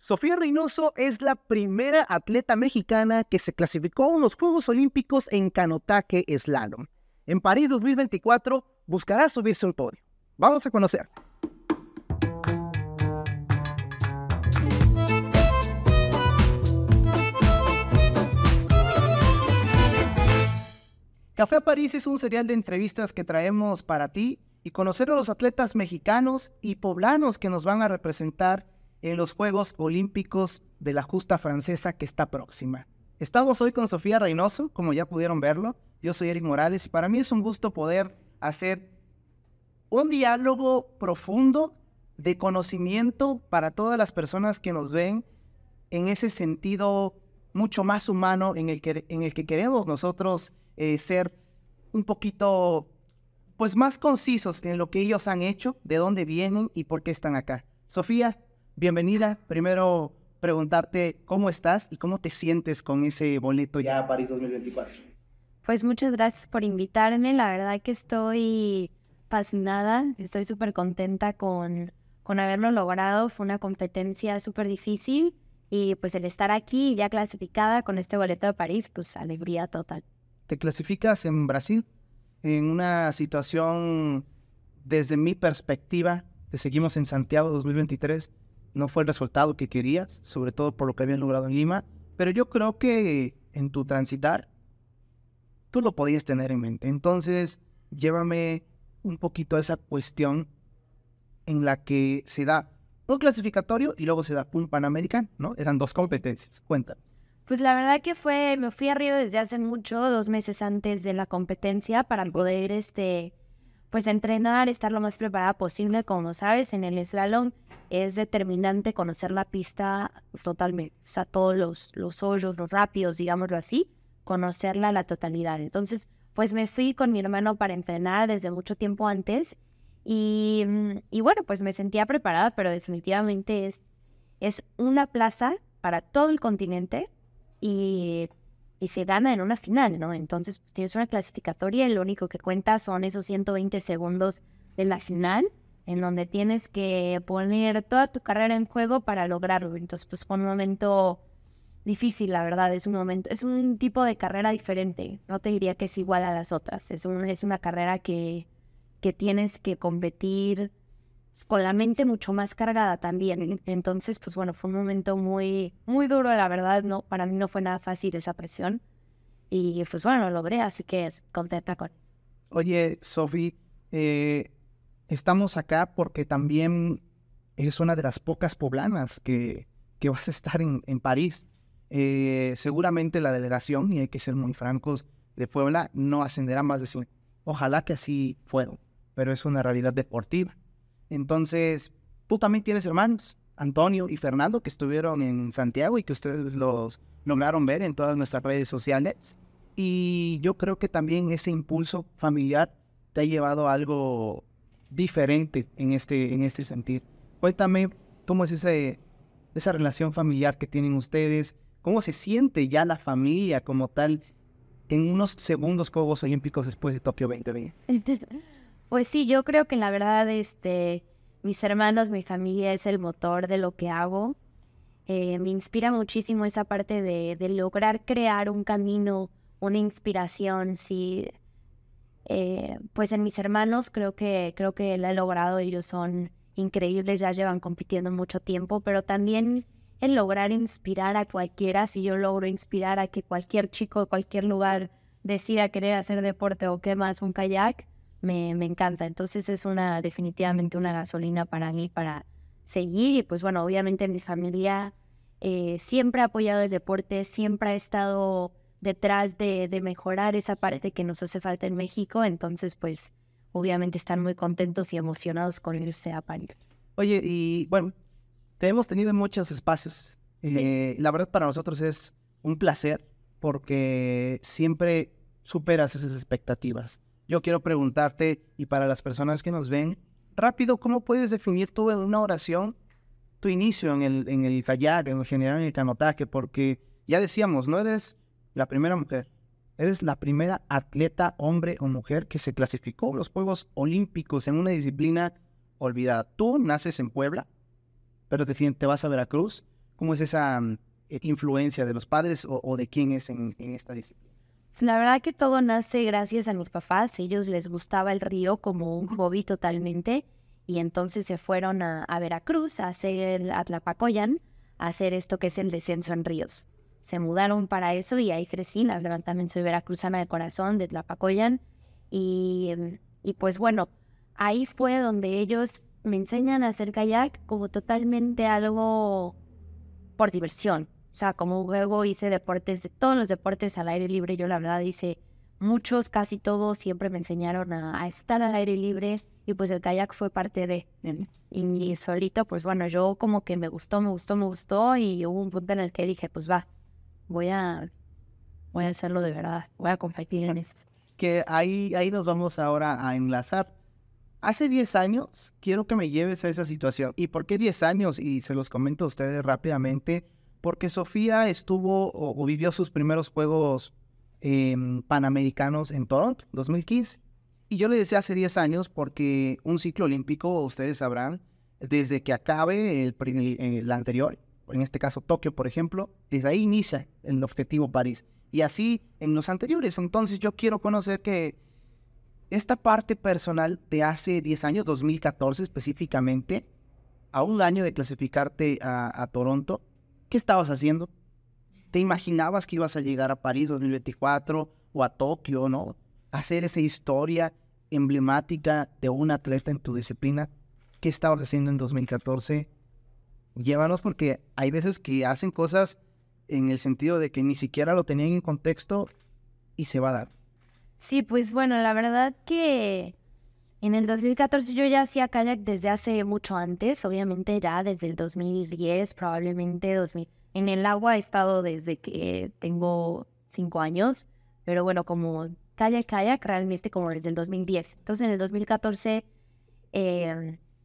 Sofía Reynoso es la primera atleta mexicana que se clasificó a unos Juegos Olímpicos en canotaje slalom. En París 2024 buscará subirse al podio. Vamos a conocer. Café a París es un serial de entrevistas que traemos para ti y conocer a los atletas mexicanos y poblanos que nos van a representar en los Juegos Olímpicos de la justa francesa que está próxima. Estamos hoy con Sofía Reynoso, como ya pudieron verlo. Yo soy Eric Morales y para mí es un gusto poder hacer un diálogo profundo de conocimiento para todas las personas que nos ven en ese sentido mucho más humano en el que, en el que queremos nosotros eh, ser un poquito pues más concisos en lo que ellos han hecho, de dónde vienen y por qué están acá. Sofía, bienvenida. Primero, preguntarte cómo estás y cómo te sientes con ese boleto ya a París 2024. Pues muchas gracias por invitarme. La verdad que estoy fascinada, estoy súper contenta con, con haberlo logrado. Fue una competencia súper difícil y pues el estar aquí ya clasificada con este boleto de París, pues alegría total. ¿Te clasificas en Brasil? En una situación, desde mi perspectiva, te seguimos en Santiago 2023 no fue el resultado que querías, sobre todo por lo que habían logrado en Lima, pero yo creo que en tu transitar tú lo podías tener en mente. Entonces, llévame un poquito a esa cuestión en la que se da un clasificatorio y luego se da un Panamericano, ¿no? Eran dos competencias. Cuenta. Pues la verdad que fue, me fui a Río desde hace mucho, dos meses antes de la competencia, para poder, este, pues entrenar, estar lo más preparada posible, como sabes, en el slalom es determinante conocer la pista totalmente, o todos los, hoyos, los rápidos, digámoslo así, conocerla a la totalidad. Entonces, pues me fui con mi hermano para entrenar desde mucho tiempo antes mm, y, bueno, pues me sentía preparada, pero definitivamente es, es una plaza para todo el continente y, y se gana en una final, ¿no? Entonces, tienes una clasificatoria y lo único que cuenta son esos 120 segundos de la final en donde tienes que poner toda tu carrera en juego para lograrlo. Entonces, pues fue un momento difícil, la verdad, es un momento, es un tipo de carrera diferente. No te diría que es igual a las otras. Es, es una carrera que, que tienes que competir con la mente mucho más cargada también. Entonces, pues bueno, fue un momento muy, muy duro, la verdad, no, para mí no fue nada fácil esa presión. Y pues bueno, lo logré, así que contenta con. Oye, Sofi, eh, estamos acá porque también es una de las pocas poblanas que, que vas a estar en, París. Eh, seguramente la delegación, y hay que ser muy francos, de Puebla no ascenderá más de 100. Ojalá que así fueron, pero es una realidad deportiva. Entonces, tú también tienes hermanos, Antonio y Fernando, que estuvieron en Santiago y que ustedes los lograron ver en todas nuestras redes sociales. Y yo creo que también ese impulso familiar te ha llevado a algo diferente en este, en este sentido. Cuéntame cómo es ese, esa relación familiar que tienen ustedes, cómo se siente ya la familia como tal en unos segundos Juegos Olímpicos después de Tokio 2020. Pues sí, yo creo que la verdad, este, mis hermanos, mi familia es el motor de lo que hago. Eh, me inspira muchísimo esa parte de, de lograr crear un camino, una inspiración, sí. Eh, pues en mis hermanos creo que, creo que la he logrado, ellos son increíbles, ya llevan compitiendo mucho tiempo, pero también el lograr inspirar a cualquiera, si yo logro inspirar a que cualquier chico de cualquier lugar decida querer hacer deporte o qué más un kayak, me, encanta. Entonces es una definitivamente una gasolina para mí para seguir y pues bueno, obviamente mi familia eh, siempre ha apoyado el deporte, siempre ha estado detrás de, de mejorar esa parte que nos hace falta en México. Entonces, pues obviamente están muy contentos y emocionados con irse a París. Oye, y bueno, te hemos tenido en muchos espacios. Eh, la verdad para nosotros es un placer porque siempre superas esas expectativas. Yo quiero preguntarte, y para las personas que nos ven, rápido, ¿cómo puedes definir tú en una oración tu inicio en el, en el en general en el canotaje? Porque ya decíamos, no eres la primera mujer. Eres la primera atleta, hombre o mujer, que se clasificó a los Juegos Olímpicos en una disciplina olvidada. Tú naces en Puebla, pero te, vas a Veracruz. ¿Cómo es esa mm, e-, influencia de los padres o, de quién es en, esta disciplina? Pues, la verdad que todo nace gracias a los papás. Ellos les gustaba el río como un hobby totalmente. Y entonces se fueron a, a Veracruz a hacer el Atlapacoyan, a hacer esto que es el descenso en ríos se mudaron para eso y ahí crecí. La verdad de veracruzana de corazón, de Tlapacoyan. Y, pues bueno, ahí fue donde ellos me enseñan a hacer kayak como totalmente algo por diversión. O sea, como luego hice deportes, todos los deportes al aire libre. Yo la verdad hice muchos, casi todos, siempre me enseñaron a, estar al aire libre. Y pues el kayak fue parte de... y solito, pues bueno, yo como que me gustó, me gustó, me gustó. Y hubo un punto en el que dije, pues va, voy a, voy a mm. hacerlo de verdad, voy a competir en eso. Que ahí, ahí nos vamos ahora a enlazar. Hace 10 años quiero que me lleves a esa situación. ¿Y por qué 10 años? Y se los comento a ustedes rápidamente. Porque Sofía estuvo o, vivió sus primeros Juegos em, Panamericanos en Toronto, 2015. Y yo le decía hace 10 años porque un ciclo olímpico, ustedes sabrán, desde que acabe el, el anterior, en este caso Tokio, por ejemplo, desde ahí inicia el objetivo París. Y así en los anteriores. Entonces yo quiero conocer que esta parte personal de hace 10 años, 2014 específicamente, a un año de clasificarte a, Toronto, ¿qué estabas haciendo? ¿Te imaginabas que ibas a llegar a París 2024 o a Tokio, no? Hacer esa historia emblemática de un atleta en tu disciplina. ¿Qué estabas haciendo en 2014? llévanos porque hay veces que hacen cosas en el sentido de que ni siquiera lo tenían en contexto y se va a dar. Sí, pues bueno, la verdad que en el 2014 yo ya hacía kayak desde hace mucho antes, obviamente ya desde el 2010, probablemente 2000. En el agua he estado desde que tengo cinco años, pero bueno, como kayak, kayak, realmente como desde el 2010. Entonces en el 2014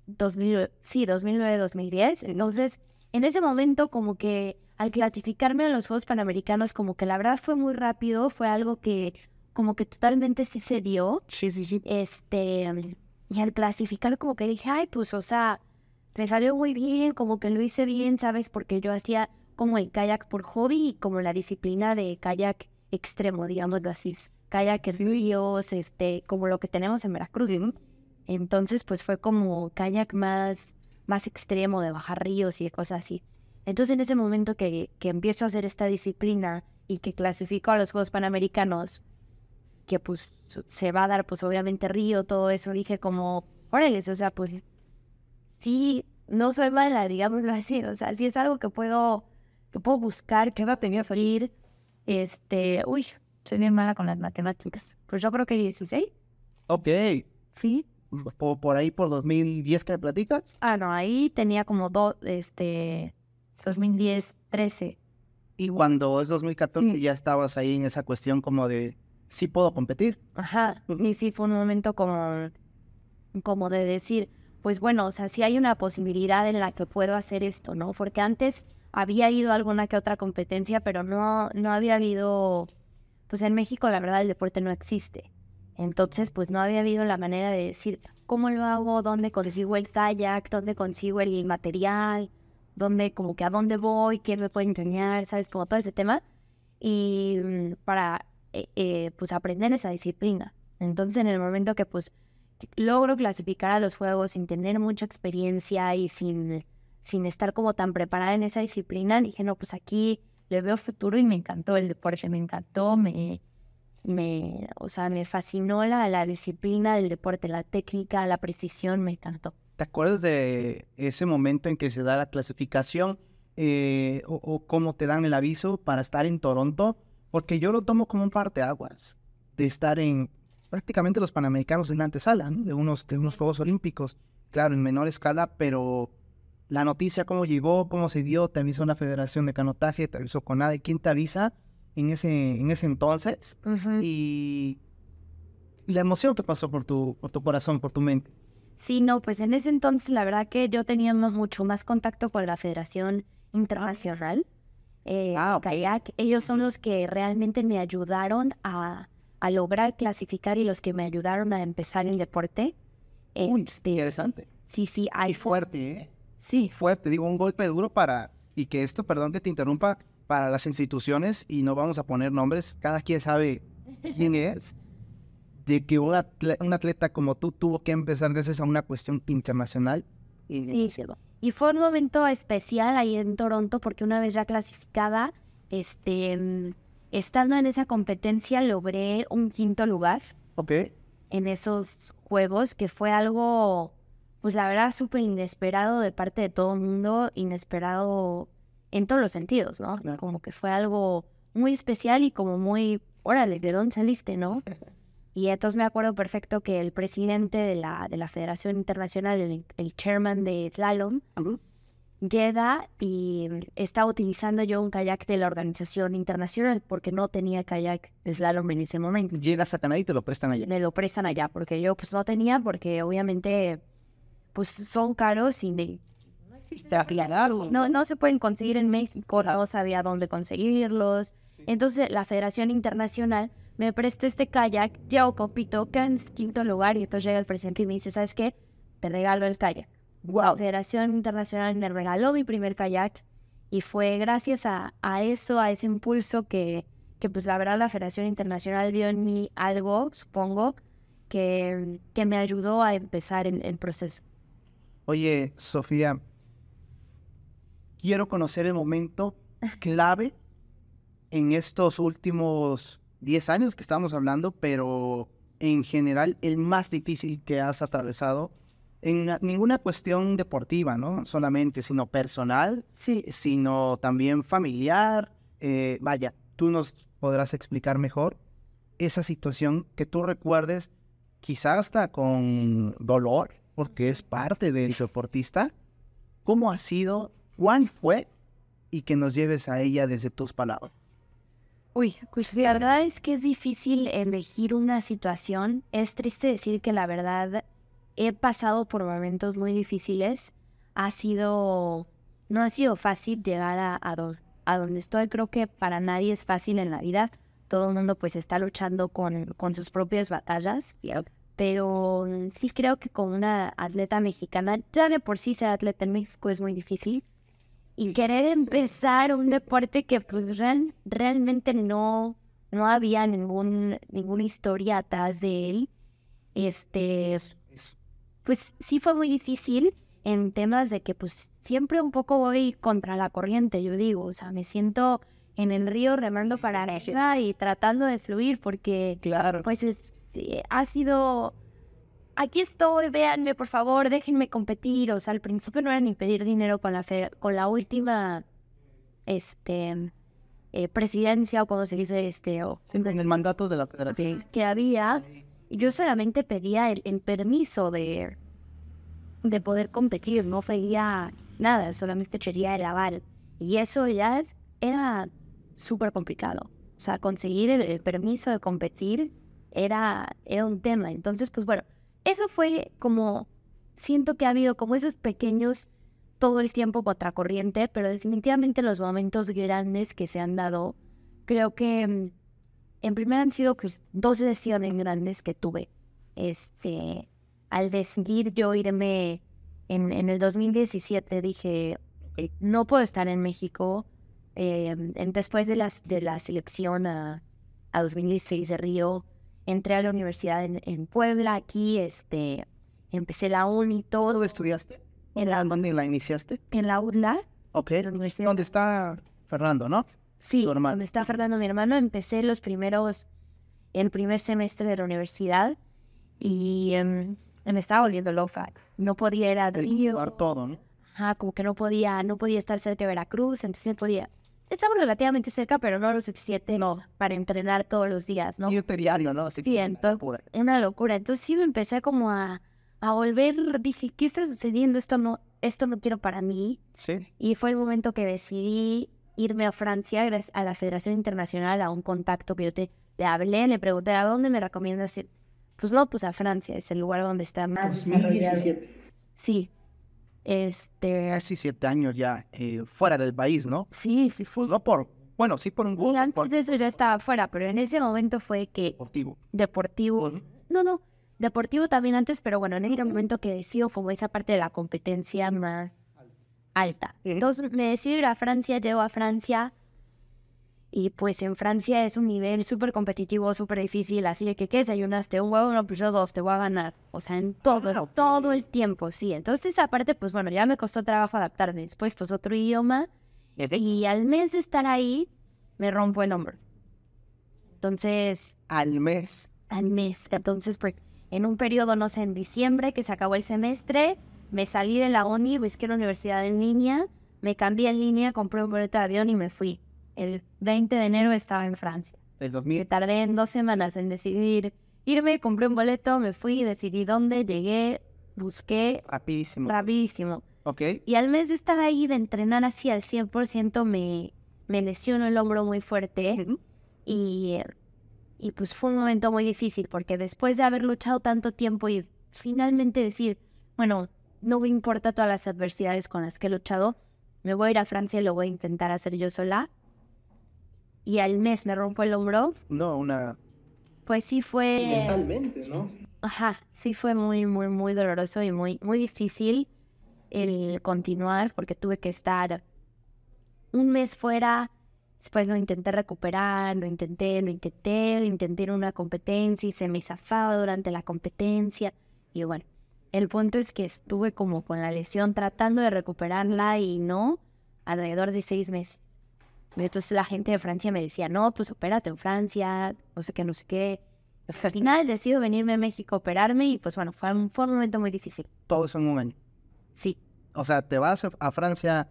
2000, sí, 2009-2010. Entonces, en ese momento como que al clasificarme a los Juegos Panamericanos, como que la verdad fue muy rápido, fue algo que como que totalmente sí se dio. Sí, sí, sí. Este, y al clasificar como que dije, ay, pues, o sea, me salió muy bien, como que lo hice bien, ¿sabes? Porque yo hacía como el kayak por hobby y como la disciplina de kayak extremo, digámoslo así. Kayak ríos, este, como lo que tenemos en Veracruz. Entonces, pues fue como kayak más, más extremo de bajar ríos y cosas así. Entonces, en ese momento que, que empiezo a hacer esta disciplina y que clasifico a los Juegos Panamericanos, que pues se va a dar pues obviamente río, todo eso, dije como, órale, o sea, pues sí, no soy mala, digámoslo así, o sea, sí es algo que puedo, que puedo buscar. ¿Qué edad tenías salir Este, uy, soy bien mala con las matemáticas, pues yo creo que 16. Ok. Sí, por, por, ahí por 2010 que platicas. Ah, no, ahí tenía como dos, este, 2010, 13. Y cuando es 2014 ya estabas ahí en esa cuestión como de, sí puedo competir. Ajá, y sí fue un momento como, como de decir, pues bueno, o sea, sí hay una posibilidad en la que puedo hacer esto, ¿no? Porque antes había ido alguna que otra competencia, pero no, no había habido, pues en México la verdad el deporte no existe. Entonces, pues no había habido la manera de decir cómo lo hago, dónde consigo el kayak, dónde consigo el material, dónde, como que a dónde voy, quién me puede enseñar? ¿sabes? Como todo ese tema. Y mm, para, eh, eh, pues, aprender esa disciplina. Entonces, en el momento que, pues, logro clasificar a los juegos sin tener mucha experiencia y sin, sin estar como tan preparada en esa disciplina, dije, no, pues aquí le veo futuro y me encantó el deporte, me encantó, me, me, o sea, me fascinó la, la disciplina del deporte, la técnica, la precisión, me encantó. ¿Te acuerdas de ese momento en que se da la clasificación eh, o, cómo te dan el aviso para estar en Toronto? Porque yo lo tomo como un parteaguas de estar en prácticamente los panamericanos en la antesala de, unos, de unos Juegos Olímpicos. Claro, en menor escala, pero la noticia, cómo llegó, cómo se dio, te avisó la Federación de Canotaje, te avisó CONADE, ¿quién te avisa? en ese, en ese entonces y la emoción que pasó por tu, por tu corazón, por tu mente. Sí, no, pues en ese entonces la verdad que yo tenía mucho más contacto con la Federación Internacional. Eh, ah, kayak. Ellos son los que realmente me ayudaron a, a, lograr clasificar y los que me ayudaron a empezar el deporte. Uy, este, interesante. Sí, sí. Hay y fuerte, ¿eh? Sí. Fuerte, digo, un golpe duro para... Y que esto, perdón que te interrumpa, para las instituciones, y no vamos a poner nombres, cada quien sabe quién es, de que un, atleta, como tú tuvo que empezar gracias a una cuestión internacional. Y, sí, y fue un momento especial ahí en Toronto porque una vez ya clasificada, este, mm, estando en esa competencia logré un quinto lugar. En esos juegos, que fue algo, pues la verdad, súper inesperado de parte de todo el mundo, inesperado en todos los sentidos, ¿no? Como que fue algo muy especial y como muy, órale, ¿de dónde saliste, no? Y entonces me acuerdo perfecto que el presidente de la, de la Federación Internacional, el, chairman de Slalom, llega y estaba utilizando yo un kayak de la organización internacional porque no tenía kayak de Slalom en ese momento. Llegas a Canadá y te lo prestan allá. Me lo prestan allá porque yo pues no tenía porque obviamente pues son caros y No, no se pueden conseguir en México, no sabía dónde conseguirlos. Entonces la Federación Internacional me presta este kayak, yo compito, que en quinto lugar y entonces llega el presidente y me dice, ¿sabes qué? Te regalo el kayak. La Federación Internacional me regaló mi primer kayak y fue gracias a, eso, a ese impulso que, que pues la verdad la Federación Internacional dio en mí algo, supongo, que, que me ayudó a empezar el proceso. Oye, Sofía, quiero conocer el momento clave en estos últimos 10 años que estamos hablando, pero en general el más difícil que has atravesado en ninguna cuestión deportiva, ¿no? Solamente, sino personal, sino también familiar. Eh, vaya, tú nos podrás explicar mejor esa situación que tú recuerdes, quizás hasta con dolor, porque es parte del deportista. ¿Cómo ha sido ¿Cuál fue? Y que nos lleves a ella desde tus palabras. Uy, pues la verdad es que es difícil elegir una situación. Es triste decir que la verdad he pasado por momentos muy difíciles. Ha sido, no ha sido fácil llegar a, a, donde estoy. Creo que para nadie es fácil en la vida. Todo el mundo pues está luchando con, con sus propias batallas. Pero sí creo que con una atleta mexicana, ya de por sí ser atleta en México es muy difícil y querer empezar un deporte que pues realmente no, no había ningún, ninguna historia atrás de él. Este, pues sí fue muy difícil en temas de que pues siempre un poco voy contra la corriente, yo digo, o sea, me siento en el río remando para arriba y tratando de fluir porque pues eh, ha sido aquí estoy, véanme, por favor, déjenme competir. O sea, al principio no era ni pedir dinero con la, con la última este, eh, presidencia o cuando se dice, este, o... en el mandato de la Que, había, yo solamente pedía el, permiso de, de poder competir, no pedía nada, solamente quería el aval. Y eso ya era súper complicado. O sea, conseguir el, el permiso de competir era, era un tema. Entonces, pues bueno, eso fue como, siento que ha habido como esos pequeños todo el tiempo contra corriente pero definitivamente los momentos grandes que se han dado, creo que mm, en primera han sido pues dos lesiones grandes que tuve. Este, al decidir yo irme en, en el 2017, dije, no puedo estar en México. Em, después de, las, de la selección a, a 2016 de Río, entré a la universidad en, Puebla, aquí, este, empecé la uni, todo. ¿Dónde estudiaste? En la, ¿Dónde la iniciaste? En la UNLA. Ok. ¿Dónde está Fernando, no? Sí, donde está Fernando, mi hermano. Empecé los primeros, el primer semestre de la universidad y em, me estaba volviendo loca. No podía ir a Río. todo, ¿no? Ajá, como que no podía, no podía estar cerca de Veracruz, entonces no podía estamos relativamente cerca, pero no lo suficiente para entrenar todos los días, ¿no? Y diario, ¿no? Así sí, una locura. Entonces sí me empecé como a, volver, dije, ¿qué está sucediendo? Esto no, esto no quiero para mí. Sí. Y fue el momento que decidí irme a Francia a la Federación Internacional, a un contacto que yo te, le hablé, le pregunté, ¿a dónde me recomiendas ir? Pues no, pues a Francia, es el lugar donde está más 2017. Sí, este... Casi siete años ya eh, fuera del país, ¿no? Sí, sí, fue No por, bueno, sí por un gusto. Antes de eso ya estaba fuera, pero en ese momento fue que... Deportivo. Deportivo. No, no. Deportivo también antes, pero bueno, en ese momento que decido fue esa parte de la competencia más alta. Entonces me decido ir a Francia, llego a Francia, y pues en Francia es un nivel súper competitivo, súper difícil, así que ¿qué desayunaste? Un huevo, no, pues yo dos, te voy a ganar. O sea, en todo, ah, todo el tiempo, sí. Entonces, aparte, pues bueno, ya me costó trabajo adaptarme. Después, pues otro idioma. Y al mes de estar ahí, me rompo el hombro. Entonces... Al mes. Al mes. Entonces, pues en un periodo, no sé, en diciembre, que se acabó el semestre, me salí de la ONI, busqué la universidad en línea, me cambié en línea, compré un boleto de avión y me fui el 20 de enero estaba en Francia. El 2000. Me tardé en dos semanas en decidir irme, compré un boleto, me fui, decidí dónde, llegué, busqué. Rapidísimo. Rapidísimo. Ok. Y al mes de estar ahí, de entrenar así al 100%, me, me lesionó el hombro muy fuerte. y, y pues fue un momento muy difícil, porque después de haber luchado tanto tiempo y finalmente decir, bueno, no me importa todas las adversidades con las que he luchado, me voy a ir a Francia y lo voy a intentar hacer yo sola y al mes me rompo el hombro. No, una... Pues sí fue... Mentalmente, ¿no? Ajá, sí fue muy, muy, muy doloroso y muy, muy difícil el continuar porque tuve que estar un mes fuera, después lo intenté recuperar, lo intenté, lo intenté, lo intenté en una competencia y se me zafaba durante la competencia. Y bueno, el punto es que estuve como con la lesión tratando de recuperarla y no alrededor de seis meses. Entonces la gente de Francia me decía, no, pues opérate en Francia, no sé qué, no sé qué. Al final decido venirme a México a operarme y pues bueno, fue un, momento muy difícil. Todo eso en un año. Sí. O sea, te vas a Francia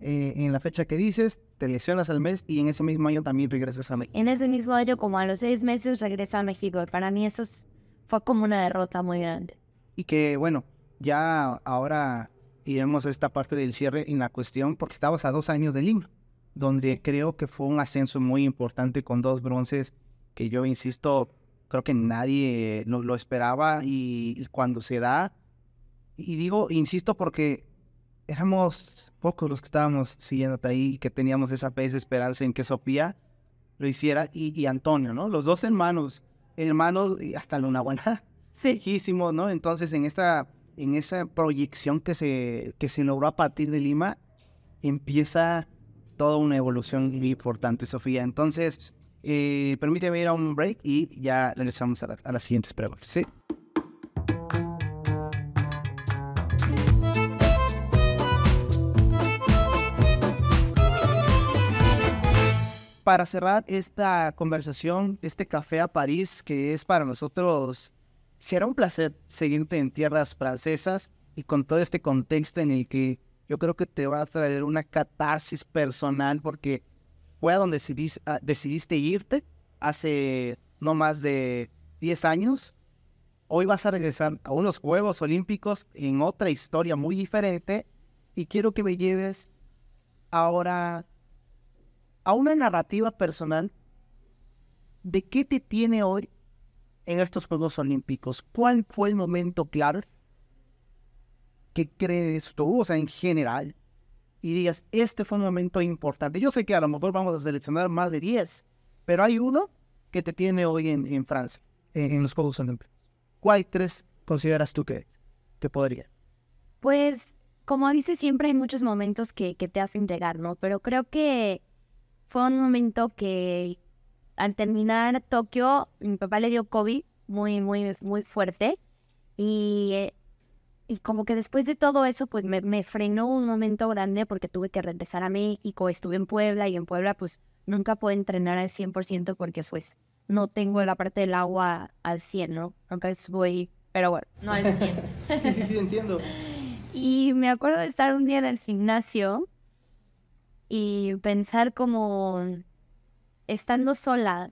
eh, en la fecha que dices, te lesionas al mes y en ese mismo año también regresas a México. En ese mismo año, como a los seis meses, regreso a México. para mí eso fue como una derrota muy grande. Y que bueno, ya ahora iremos a esta parte del cierre en la cuestión porque estabas a dos años de Lima donde creo que fue un ascenso muy importante con dos bronces que yo insisto, creo que nadie lo, esperaba y, cuando se da, y digo, insisto porque éramos pocos los que estábamos siguiendo hasta ahí que teníamos esa fe, esa esperanza en que Sofía lo hiciera y, y Antonio, ¿no? Los dos hermanos, hermanos hasta Luna Buena. Sí. ¿no? Entonces en esta en esa proyección que se, que se logró a partir de Lima, empieza toda una evolución importante, Sofía. Entonces, eh, permíteme ir a un break y ya regresamos a, a las siguientes preguntas. ¿sí? Para cerrar esta conversación, este café a París, que es para nosotros, será un placer seguirte en tierras francesas y con todo este contexto en el que yo creo que te va a traer una catarsis personal porque fue a donde decidiste, ah, decidiste irte hace no más de 10 años. Hoy vas a regresar a unos Juegos Olímpicos en otra historia muy diferente y quiero que me lleves ahora a una narrativa personal de qué te tiene hoy en estos Juegos Olímpicos. ¿Cuál fue el momento claro ¿Qué crees tú, o sea, en general, y digas, este fue un momento importante. Yo sé que a lo mejor vamos a seleccionar más de 10, pero hay uno que te tiene hoy en, Francia, en, los Juegos Olímpicos. ¿Cuál tres consideras tú que, te podría? Pues, como dices, siempre hay muchos momentos que, que te hacen llegar, ¿no? Pero creo que fue un momento que al terminar Tokio, mi papá le dio COVID muy, muy, muy fuerte. Y eh, y como que después de todo eso, pues me, frenó un momento grande porque tuve que regresar a México, estuve en Puebla y en Puebla pues nunca puedo entrenar al 100% porque pues no tengo la parte del agua al 100, ¿no? Aunque voy, pero bueno, no al 100. sí, sí, sí, entiendo. Y me acuerdo de estar un día en el gimnasio y pensar como estando sola,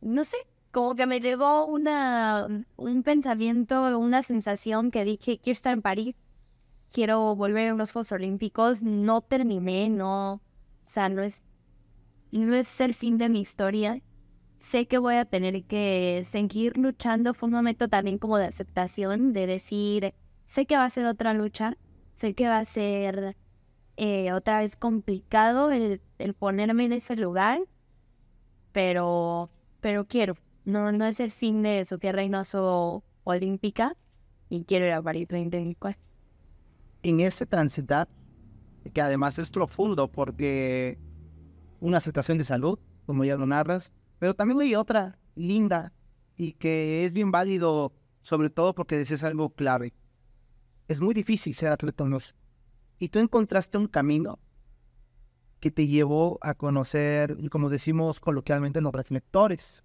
no sé, como que me llegó una, mm, un pensamiento, una sensación que dije, quiero estar en París, quiero volver a los Juegos Olímpicos, no terminé, no, o sea, no es, no es el fin de mi historia. Sé que voy a tener que seguir luchando. Fue un momento también como de aceptación, de decir, sé que va a ser otra lucha, sé que va a ser eh, otra vez complicado el, ponerme en ese lugar, pero, pero quiero, no, no es el cine de Sofía Reynoso olímpica y quiero ir a París En ese transitar, que además es profundo porque una situación de salud, como ya lo narras, pero también hay otra linda y que es bien válido, sobre todo porque decías algo clave. Es muy difícil ser atleta Y tú encontraste un camino que te llevó a conocer, como decimos coloquialmente, los reflectores,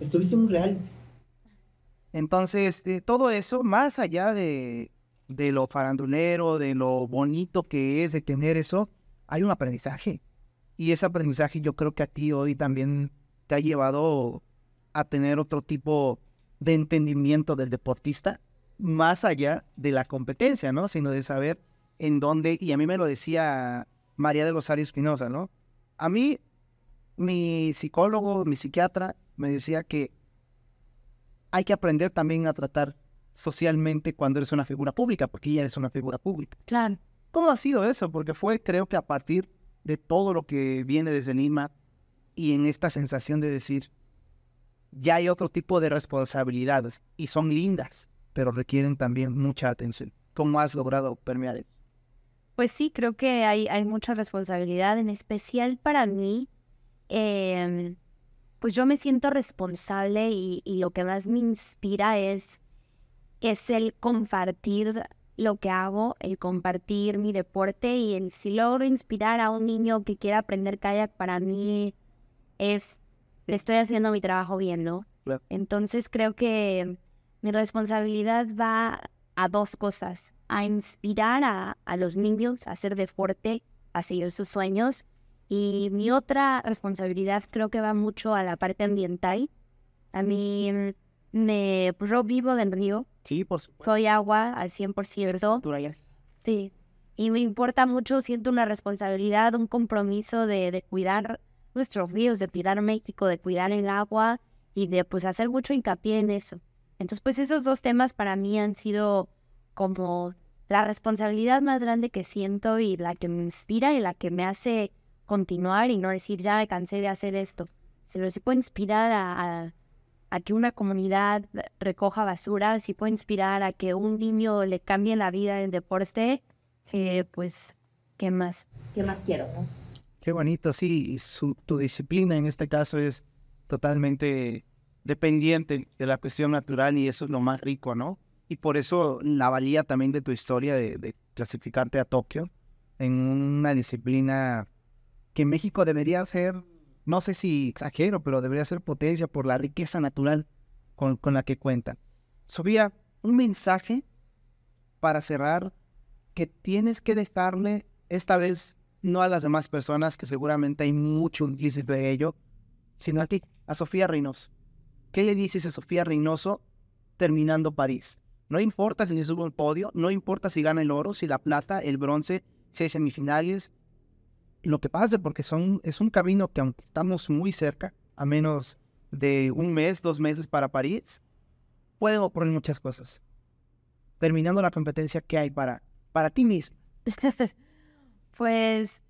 estuviste en un Entonces, todo eso, más allá de, lo farandulero, de lo bonito que es de tener eso, hay un aprendizaje. Y ese aprendizaje yo creo que a ti hoy también te ha llevado a tener otro tipo de entendimiento del deportista, más allá de la competencia, ¿no? Sino de saber en dónde, y a mí me lo decía María de los Arios Espinosa, ¿no? A mí, mi psicólogo, mi psiquiatra, me decía que hay que aprender también a tratar socialmente cuando eres una figura pública, porque ella es una figura pública. Claro. ¿Cómo ha sido eso? Porque fue, creo que a partir de todo lo que viene desde Lima y en esta sensación de decir, ya hay otro tipo de responsabilidades y son lindas, pero requieren también mucha atención. ¿Cómo has logrado permear eso? Pues sí, creo que hay, hay mucha responsabilidad, en especial para mí. Em, pues yo me siento responsable y, lo que más me inspira es, es el compartir lo que hago, el compartir mi deporte y el si logro inspirar a un niño que quiera aprender kayak, para mí es, estoy haciendo mi trabajo bien, ¿no? Entonces creo que mi responsabilidad va a dos cosas, a inspirar a, a los niños a hacer deporte, a seguir sus sueños y mi otra responsabilidad creo que va mucho a la parte ambiental. A mí me, pues yo vivo del río. Sí, por supuesto. Soy agua al 100%. Sí. Y me importa mucho, siento una responsabilidad, un compromiso de, de cuidar nuestros ríos, de cuidar México, de cuidar el agua y de pues hacer mucho hincapié en eso. Entonces, pues esos dos temas para mí han sido como la responsabilidad más grande que siento y la que me inspira y la que me hace continuar y no decir, ya me cansé de hacer esto. Se los puede inspirar a, que una comunidad recoja basura, si puede inspirar a que un niño le cambie la vida en deporte, eh, pues, ¿qué más? ¿Qué más quiero? Qué bonito, sí, tu disciplina en este caso es totalmente dependiente de la cuestión natural y eso es lo más rico, ¿no? Y por eso la valía también de tu historia de, de clasificarte a Tokio en una disciplina que México debería ser, no sé si exagero, pero debería ser potencia por la riqueza natural con, la que cuenta. Sofía, un mensaje para cerrar que tienes que dejarle esta vez no a las demás personas, que seguramente hay mucho implícito de ello, sino a ti, a Sofía Reynoso. ¿Qué le dices a Sofía Reynoso terminando París? No importa si se sube al podio, no importa si gana el oro, si la plata, el bronce, si hay semifinales, lo que pase, porque son, es un camino que aunque estamos muy cerca, a menos de un mes, dos meses para París, puede ocurrir muchas cosas. Terminando la competencia, que hay para, para ti mismo? pues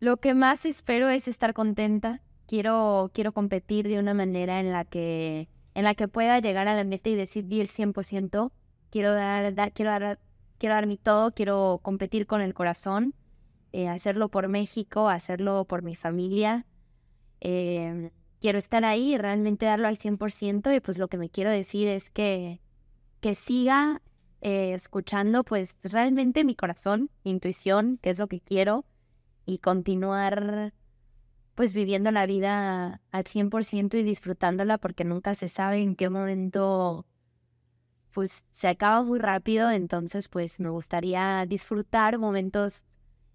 lo que más espero es estar contenta. Quiero, quiero competir de una manera en la que en la que pueda llegar a la meta y decir di el 100%. Quiero dar, quiero dar quiero dar mi todo, quiero competir con el corazón eh, hacerlo por México, hacerlo por mi familia. Em, quiero estar ahí y realmente darlo al 100% y pues lo que me quiero decir es que, que siga eh, escuchando pues realmente mi corazón, mi intuición, qué es lo que quiero y continuar pues viviendo la vida al 100% y disfrutándola porque nunca se sabe en qué momento pues se acaba muy rápido, entonces pues me gustaría disfrutar momentos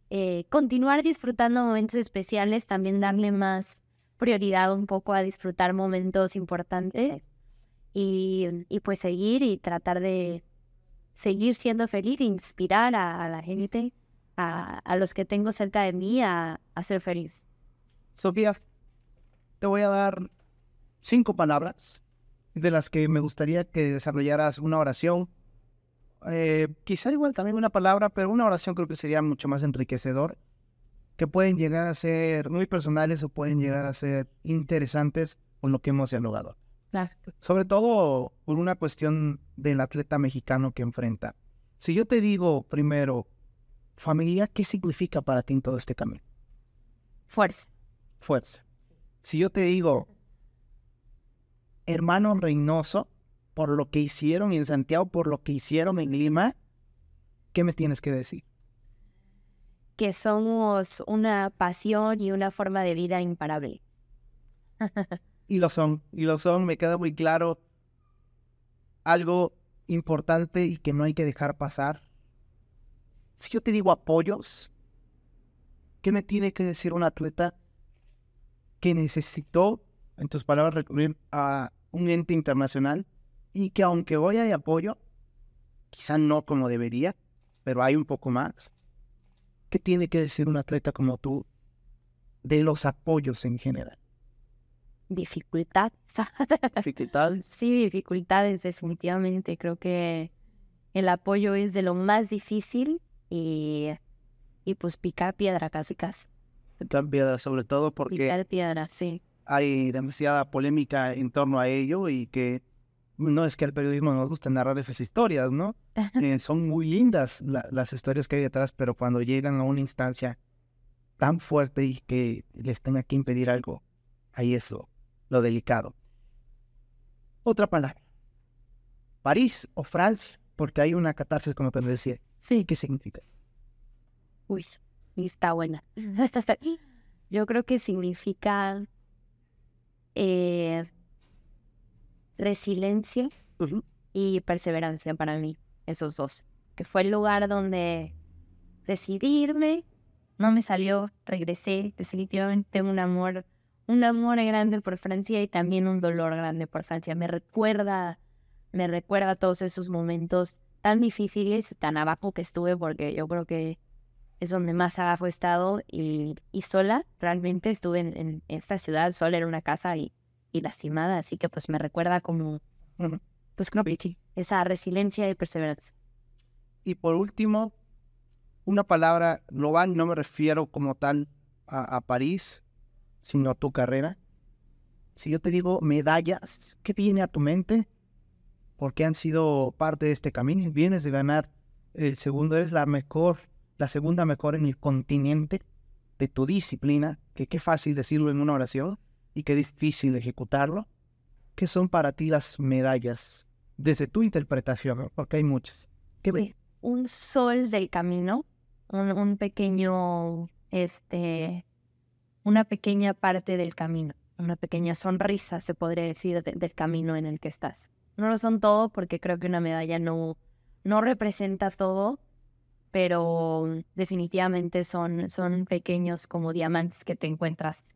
eh, continuar disfrutando momentos especiales, también darle más prioridad un poco a disfrutar momentos importantes y, pues seguir y tratar de seguir siendo feliz, inspirar a, la gente, a, los que tengo cerca de mí a, a ser feliz. Sofía, te voy a dar cinco palabras de las que me gustaría que desarrollaras una oración eh, quizá igual también una palabra, pero una oración creo que sería mucho más enriquecedor, que pueden llegar a ser muy personales o pueden llegar a ser interesantes con lo que hemos dialogado. Sobre todo por una cuestión del atleta mexicano que enfrenta. Si yo te digo primero, familia, ¿qué significa para ti en todo este camino? Fuerza. Fuerza. Si yo te digo, hermano Reynoso, por lo que hicieron en Santiago, por lo que hicieron en Lima, ¿qué me tienes que decir? Que somos una pasión y una forma de vida imparable. y lo son, y lo son, me queda muy claro algo importante y que no hay que dejar pasar. Si yo te digo apoyos, ¿qué me tiene que decir un atleta que necesitó, en tus palabras, recurrir a un ente internacional y que aunque hoy de apoyo, quizá no como debería, pero hay un poco más. ¿Qué tiene que decir un atleta como tú de los apoyos en general? Dificultad. ¿Dificultad? Sí, dificultades, definitivamente. Creo que el apoyo es de lo más difícil y, y pues picar piedra casi casi. Picar piedra, sobre todo porque... Picar piedra, sí. Hay demasiada polémica en torno a ello y que no es que al periodismo nos gusta narrar esas historias, ¿no? Eh, son muy lindas las historias que hay detrás, pero cuando llegan a una instancia tan fuerte y que les tenga que impedir algo, ahí es lo, lo delicado. Otra palabra, París o Francia, porque hay una catarsis, como te decía. Sí. ¿Qué significa? Uy, está buena. Yo creo que significa eh, resiliencia y perseverancia para mí, esos dos, que fue el lugar donde decidirme, no me salió, regresé, definitivamente un amor, un amor grande por Francia y también un dolor grande por Francia, me recuerda, me recuerda todos esos momentos tan difíciles tan abajo que estuve, porque yo creo que es donde más abajo he estado y, sola, realmente estuve en, en esta ciudad, sola en una casa y y lastimada, así que pues me recuerda como, pues, pues esa resiliencia y perseverancia. Y por último, una palabra global, no me refiero como tal a, París, sino a tu carrera. Si yo te digo medallas, ¿qué viene a tu mente? Porque han sido parte de este camino. Vienes de ganar el segundo, eres la mejor, la segunda mejor en el continente de tu disciplina, que qué fácil decirlo en una oración y qué difícil ejecutarlo, ¿qué son para ti las medallas desde tu interpretación? Porque hay muchas. ¿Qué ve un sol del camino, un, pequeño, este, una pequeña parte del camino, una pequeña sonrisa, se podría decir, del camino en el que estás. No lo son todo porque creo que una medalla no, no representa todo, pero definitivamente son, son pequeños como diamantes que te encuentras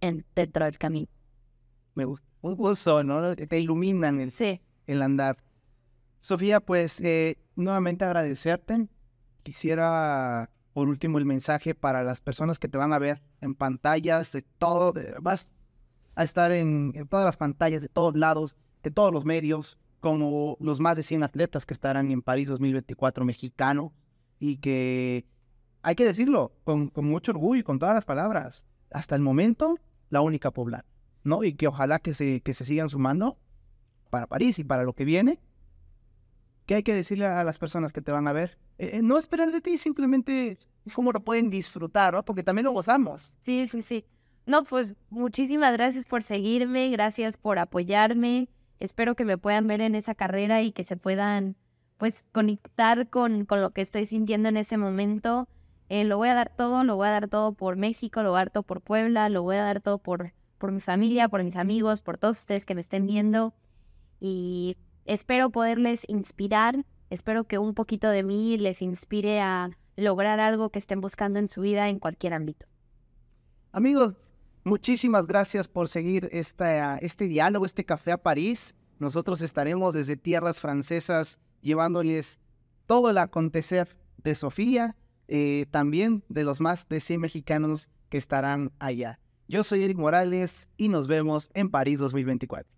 en, dentro del camino. Me gusta. Un sol, ¿no? Te iluminan el, el andar. Sofía, pues eh, nuevamente agradecerte. Quisiera, por último, el mensaje para las personas que te van a ver en pantallas de todo. vas a estar en, todas las pantallas, de todos lados, de todos los medios, como los más de 100 atletas que estarán en París 2024 mexicano y que, hay que decirlo, con, con mucho orgullo y con todas las palabras, hasta el momento la única poblana, ¿no? Y que ojalá que se, que se sigan sumando para París y para lo que viene. ¿Qué hay que decirle a las personas que te van a ver? Eh, eh, no esperar de ti, simplemente cómo lo pueden disfrutar, ¿no? Porque también lo gozamos. Sí, sí, sí. No, pues muchísimas gracias por seguirme, gracias por apoyarme. Espero que me puedan ver en esa carrera y que se puedan, pues, conectar con, con lo que estoy sintiendo en ese momento. Eh, lo voy a dar todo, lo voy a dar todo por México, lo voy a dar todo por Puebla, lo voy a dar todo por, por mi familia, por mis amigos, por todos ustedes que me estén viendo. Y espero poderles inspirar, espero que un poquito de mí les inspire a lograr algo que estén buscando en su vida en cualquier ámbito. Amigos, muchísimas gracias por seguir esta, este diálogo, este café a París. Nosotros estaremos desde tierras francesas llevándoles todo el acontecer de Sofía eh, también de los más de 100 mexicanos que estarán allá. Yo soy Eric Morales y nos vemos en París 2024.